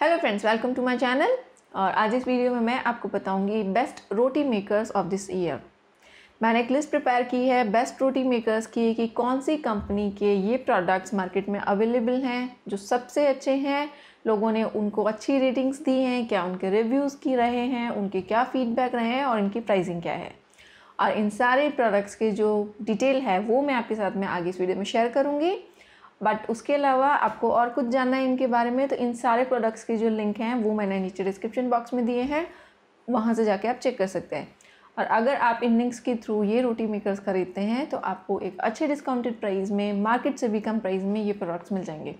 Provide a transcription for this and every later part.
Hello friends welcome to my channel और आज इस वीडियो में मैं आपको बताऊंगी best roti makers of this year मैंने एक लिस्ट प्रिपेयर की है बेस्ट रोटी मेकर्स की कि कौन सी कंपनी के ये प्रोडक्ट्स मार्केट में अवेलेबल हैं जो सबसे अच्छे हैं लोगों ने उनको अच्छी रेटिंग्स दी हैं क्या उनके रिव्यूज़ की रहे हैं उनके क्या फीडबैक रहे हैं और इनकी प्राइसिंग क्या है और इन सारे प्रोडक्ट्स के जो डिटेल है वो मैं आपके साथ में आगे इस वीडियो में शेयर करूँगी बट उसके अलावा आपको और कुछ जानना है इनके बारे में तो इन सारे प्रोडक्ट्स की जो लिंक हैं वो मैंने नीचे डिस्क्रिप्शन बॉक्स में दिए हैं वहाँ से जाके आप चेक कर सकते हैं और अगर आप इन लिंक्स के थ्रू ये रोटी मेकर्स खरीदते हैं तो आपको एक अच्छे डिस्काउंटेड प्राइस में मार्केट से भी कम प्राइस में ये प्रोडक्ट्स मिल जाएंगे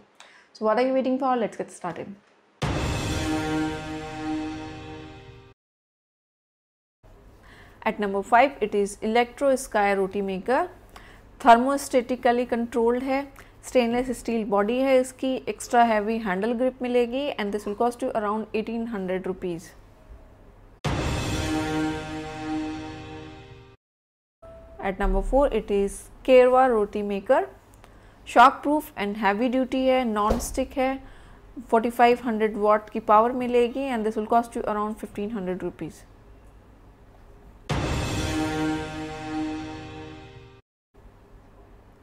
so what are you waiting for let's get started at number five it is Electro sky roti maker thermostatically controlled है स्टेनलेस स्टील बॉडी है इसकी एक्स्ट्रा हैवी हैंडल ग्रिप मिलेगी and this will cost you around eighteen hundred rupees at number four it is केरवा roti maker shock proof and heavy duty है non stick है 4500 watt की power मिलेगी and this will cost you around hundred rupees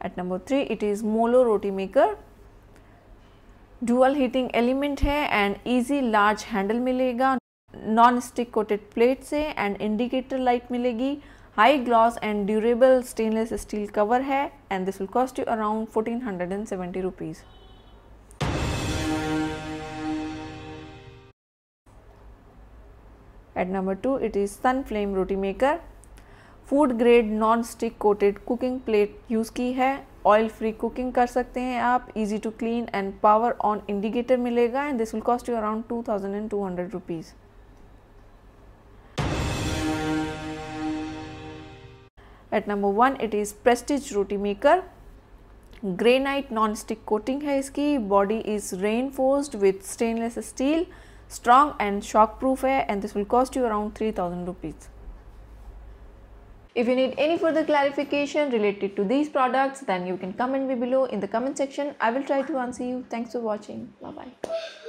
at number three it is मोलो roti maker dual heating element है and easy large handle मिलेगा non stick coated plate से and indicator light मिलेगी high gloss and durable stainless steel cover है and this will cost you around fourteen hundred and seventy rupees at number two it is Sunflame roti maker food grade non stick coated cooking plate use की है oil free cooking कर सकते हैं आप easy to clean and power on indicator मिलेगा and this will cost you around two thousand and two hundred rupees at number one it is Prestige roti maker granite non stick coating है इसकी body is forced with stainless steel strong and shock proof है and this will cost you around three thousand rupees If you need any further clarification related to these products, then you can comment me below in the comment section. I will try to answer you. Thanks for watching. Bye-bye.